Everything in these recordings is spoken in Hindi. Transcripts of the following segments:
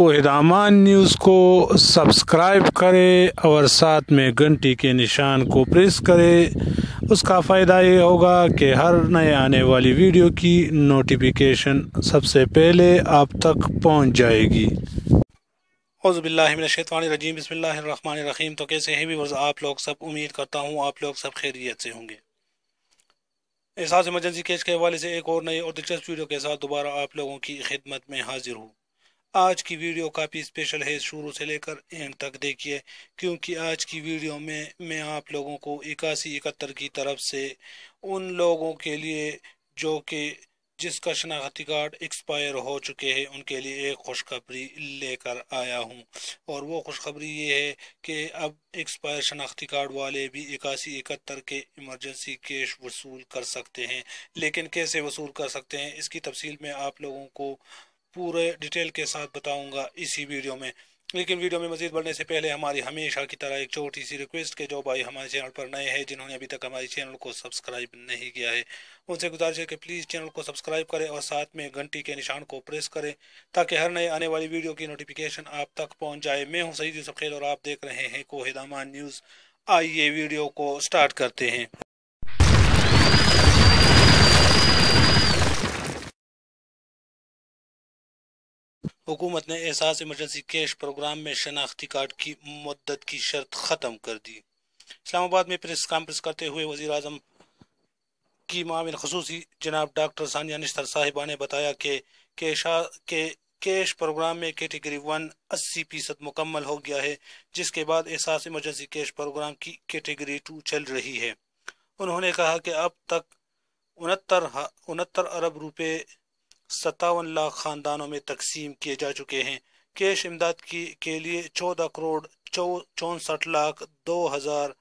को हिदामान न्यूज़ को सब्सक्राइब करें और साथ में घंटी के निशान को प्रेस करें उसका फ़ायदा ये होगा कि हर नए आने वाली वीडियो की नोटिफिकेशन सबसे पहले आप तक पहुंच जाएगी रजीम बसमीम तो कैसे हैं व्यूवर्स आप लोग सब उम्मीद करता हूँ आप लोग सब खैरियत से होंगे एहसास इमरजेंसी केस के हवाले से एक और नई और दिलचस्प वीडियो के साथ दोबारा आप लोगों की खिदमत में हाजिर हूँ आज की वीडियो काफ़ी स्पेशल है शुरू से लेकर एंड तक देखिए क्योंकि आज की वीडियो में मैं आप लोगों को इक्यासी इकहत्तर की तरफ से उन लोगों के लिए जो कि जिसका शनाख्ती कार्ड एक्सपायर हो चुके हैं उनके लिए एक खुशखबरी लेकर आया हूं और वो खुशखबरी ये है कि अब एक्सपायर शनाख्ती कार्ड वाले भी इक्यासी इकहत्तर के इमरजेंसी कैश वसूल कर सकते हैं लेकिन कैसे वसूल कर सकते हैं इसकी तफसील मैं आप लोगों को पूरे डिटेल के साथ बताऊंगा इसी वीडियो में लेकिन वीडियो में मजीद बढ़ने से पहले हमारी हमेशा की तरह एक छोटी सी रिक्वेस्ट के जो भाई हमारे चैनल पर नए हैं जिन्होंने अभी तक हमारे चैनल को सब्सक्राइब नहीं किया है उनसे गुजारिश है कि प्लीज़ चैनल को सब्सक्राइब करें और साथ में घंटी के निशान को प्रेस करें ताकि हर नए आने वाली वीडियो की नोटिफिकेशन आप तक पहुँच जाए मैं हूँ सईद यूसुफ खेल और आप देख रहे हैं कोहिदामान न्यूज़ आइए वीडियो को स्टार्ट करते हैं हुकूमत ने एहसास इमरजेंसी कैश प्रोग्राम में शनाख्ती कार्ड की मदद की शर्त ख़त्म कर दी इस्लामाबाद में प्रेस कॉन्फ्रेंस करते हुए वजी अजम की मामिल खसूसी जनाब डॉक्टर सानिया निश्तर साहिबा ने बताया कि के कैश प्रोग्राम में कैटेगरी वन अस्सी फीसद मुकम्मल हो गया है जिसके बाद एहसास इमरजेंसी कैश प्रोग्राम की कैटेगरी टू चल रही है उन्होंने कहा कि अब तक उनहत्तर उनहत्तर अरब रुपये सत्तावन लाख खानदानों में तकसीम किए जा चुके हैं कैश इमदाद की के लिए चौदह करोड़ चौसठ लाख दो हजार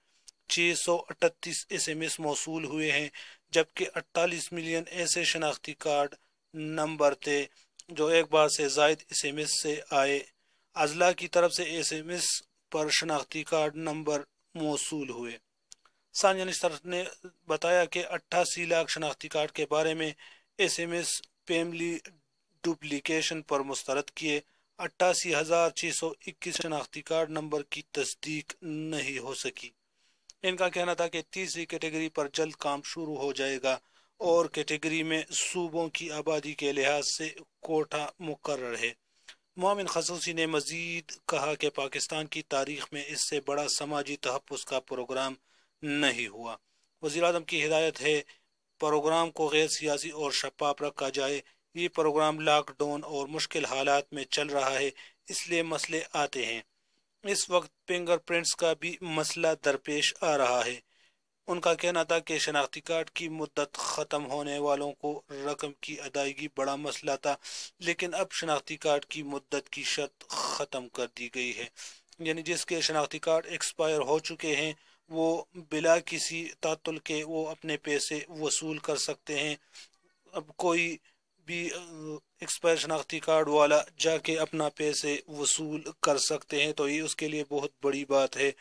छः सौ अठतीस एस एम एस मौसू हुए हैं जबकि अट्ठालीस मिलियन ऐसे शनाख्ती कार्ड नंबर थे जो एक बार से जायद एस एम एस से आए अजला की तरफ से एस एम एस पर शनाख्ती कार्ड नंबर मौसू हुए सानिया ने बताया कि अट्ठासी लाख शनाख्ती कार्ड के बारे में S M S family duplication पर मुस्तरद किए अट्ठासी हजार छः सौ इक्कीस शनाख्ती कार्ड नंबर की तस्दीक नहीं हो सकी इनका कहना था कि तीसरी कैटेगरी पर जल्द काम शुरू हो जाएगा और कैटेगरी में सूबों की आबादी के लिहाज से कोटा मुकर है मोमिन खसूसी ने मजीद कहा कि पाकिस्तान की तारीख में इससे बड़ा समाजी तहफ़ का प्रोग्राम नहीं हुआ वजी अजम की हिदायत है प्रोग्राम को गैर सियासी और शफाफ रखा जाए ये प्रोग्राम लॉकडाउन और मुश्किल हालात में चल रहा है इसलिए मसले आते हैं इस वक्त फिंगर प्रिंट्स का भी मसला दरपेश आ रहा है उनका कहना था कि शनाख्ती कार्ड की मुद्दत ख़त्म होने वालों को रकम की अदायगी बड़ा मसला था लेकिन अब शनाख्ती कार्ड की मुद्दत की शर्त ख़त्म कर दी गई है यानी जिसके शनाख्ती कार्ड एक्सपायर हो चुके हैं वो बिला किसी तातुल के वो अपने पैसे वसूल कर सकते हैं अब कोई भी एक्सपायर शनाख्ती कार्ड वाला जाके अपना पैसे वसूल कर सकते हैं तो ये उसके लिए बहुत बड़ी बात है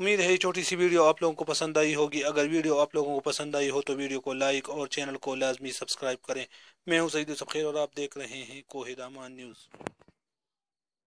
उम्मीद है छोटी सी वीडियो आप लोगों को पसंद आई होगी अगर वीडियो आप लोगों को पसंद आई हो तो वीडियो को लाइक और चैनल को लाजमी सब्सक्राइब करें मैं हूं सईद सबखेर और आप देख रहे हैं कोहिदामान न्यूज़